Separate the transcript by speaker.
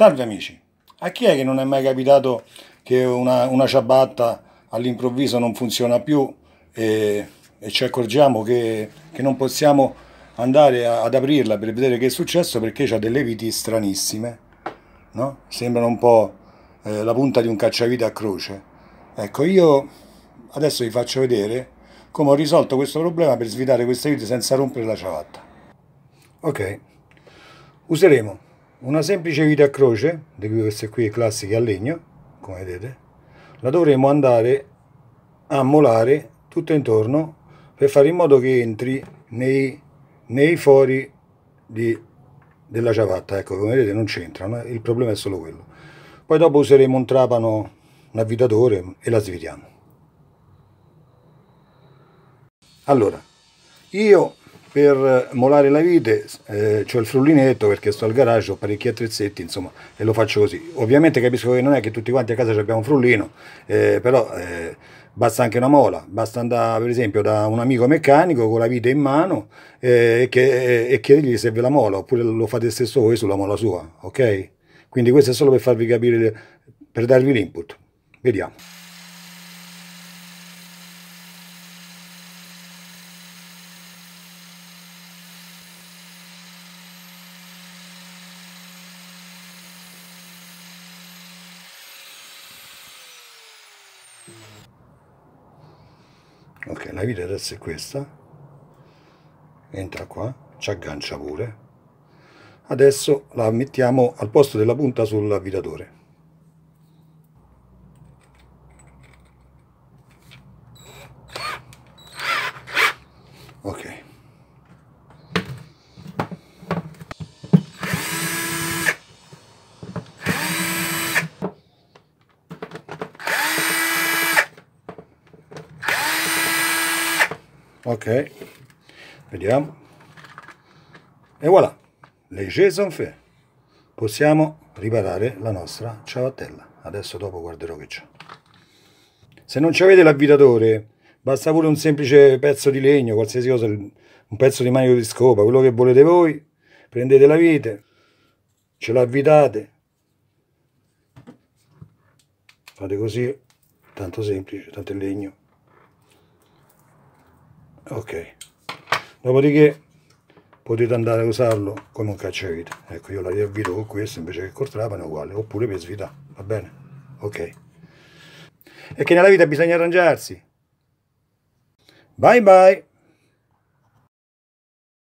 Speaker 1: Salve amici, a chi è che non è mai capitato che una, una ciabatta all'improvviso non funziona più e, e ci accorgiamo che, che, non possiamo andare a, ad aprirla per vedere che è successo perché ha delle viti stranissime, no? sembrano un po' eh, la punta di un cacciavite a croce. Ecco, io adesso vi faccio vedere come ho risolto questo problema per svitare queste viti senza rompere la ciabatta. Ok, useremo una semplice vita a croce di cui queste qui classiche a legno come vedete la dovremo andare a molare tutto intorno per fare in modo che entri nei, nei fori di, della ciabatta ecco come vedete non c'entrano il problema è solo quello poi dopo useremo un trapano un avvitatore e la svitiamo allora io per molare la vite eh, ho il frullinetto perché sto al garage, ho parecchi attrezzetti, insomma, e lo faccio così. Ovviamente capisco che non è che tutti quanti a casa abbiamo un frullino, eh, però eh, basta anche una mola, basta andare per esempio da un amico meccanico con la vite in mano eh, e, che, eh, e chiedergli se ve la mola, oppure lo fate stesso voi sulla mola sua, ok? Quindi questo è solo per farvi capire, per darvi l'input. Vediamo. ok la vita adesso è questa entra qua ci aggancia pure adesso la mettiamo al posto della punta sull'avvitatore ok ok vediamo e voilà le jet sono fait possiamo riparare la nostra ciabattella adesso dopo guarderò che c'è se non ci avete l'avvitatore basta pure un semplice pezzo di legno qualsiasi cosa un pezzo di manico di scopa quello che volete voi prendete la vite ce l'avvitate fate così tanto semplice tanto il legno ok dopodiché potete andare a usarlo come un cacciavite ecco io la riavvito con questo invece che col trapano è uguale oppure per svita va bene ok e che nella vita bisogna arrangiarsi bye bye